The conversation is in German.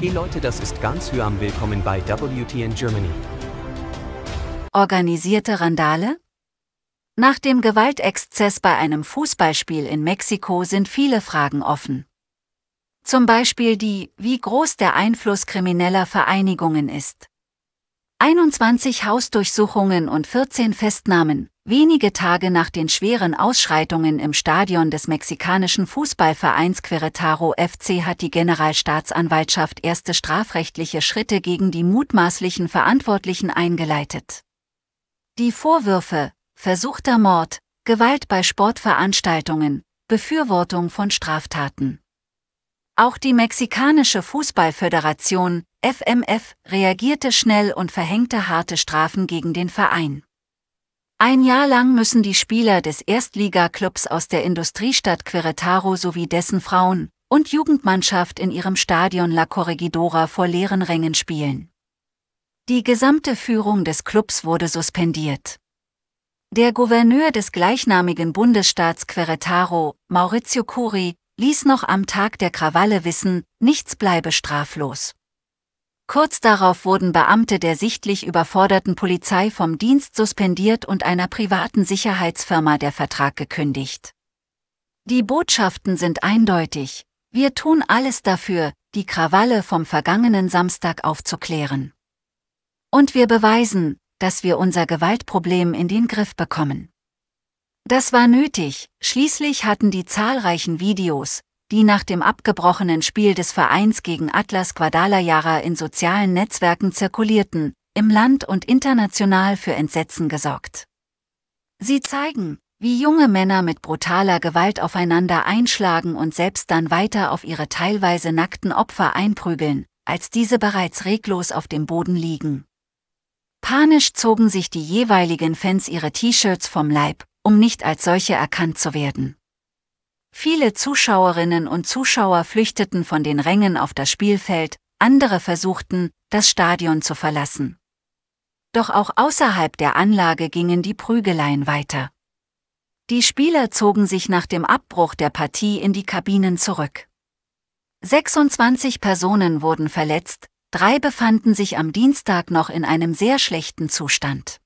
Hey Leute, das ist ganz Hyam. Willkommen bei WTN Germany. Organisierte Randale? Nach dem Gewaltexzess bei einem Fußballspiel in Mexiko sind viele Fragen offen. Zum Beispiel die, wie groß der Einfluss krimineller Vereinigungen ist. 21 Hausdurchsuchungen und 14 Festnahmen, Wenige Tage nach den schweren Ausschreitungen im Stadion des mexikanischen Fußballvereins Querétaro FC hat die Generalstaatsanwaltschaft erste strafrechtliche Schritte gegen die mutmaßlichen Verantwortlichen eingeleitet. Die Vorwürfe versuchter Mord, Gewalt bei Sportveranstaltungen, Befürwortung von Straftaten. Auch die mexikanische Fußballföderation FMF reagierte schnell und verhängte harte Strafen gegen den Verein. Ein Jahr lang müssen die Spieler des Erstligaklubs aus der Industriestadt Querétaro sowie dessen Frauen- und Jugendmannschaft in ihrem Stadion La Corregidora vor leeren Rängen spielen. Die gesamte Führung des Clubs wurde suspendiert. Der Gouverneur des gleichnamigen Bundesstaats Querétaro, Maurizio Curi, ließ noch am Tag der Krawalle wissen, nichts bleibe straflos. Kurz darauf wurden Beamte der sichtlich überforderten Polizei vom Dienst suspendiert und einer privaten Sicherheitsfirma der Vertrag gekündigt. Die Botschaften sind eindeutig. Wir tun alles dafür, die Krawalle vom vergangenen Samstag aufzuklären. Und wir beweisen, dass wir unser Gewaltproblem in den Griff bekommen. Das war nötig, schließlich hatten die zahlreichen Videos, die nach dem abgebrochenen Spiel des Vereins gegen Atlas Guadalajara in sozialen Netzwerken zirkulierten, im Land und international für Entsetzen gesorgt. Sie zeigen, wie junge Männer mit brutaler Gewalt aufeinander einschlagen und selbst dann weiter auf ihre teilweise nackten Opfer einprügeln, als diese bereits reglos auf dem Boden liegen. Panisch zogen sich die jeweiligen Fans ihre T-Shirts vom Leib, um nicht als solche erkannt zu werden. Viele Zuschauerinnen und Zuschauer flüchteten von den Rängen auf das Spielfeld, andere versuchten, das Stadion zu verlassen. Doch auch außerhalb der Anlage gingen die Prügeleien weiter. Die Spieler zogen sich nach dem Abbruch der Partie in die Kabinen zurück. 26 Personen wurden verletzt, drei befanden sich am Dienstag noch in einem sehr schlechten Zustand.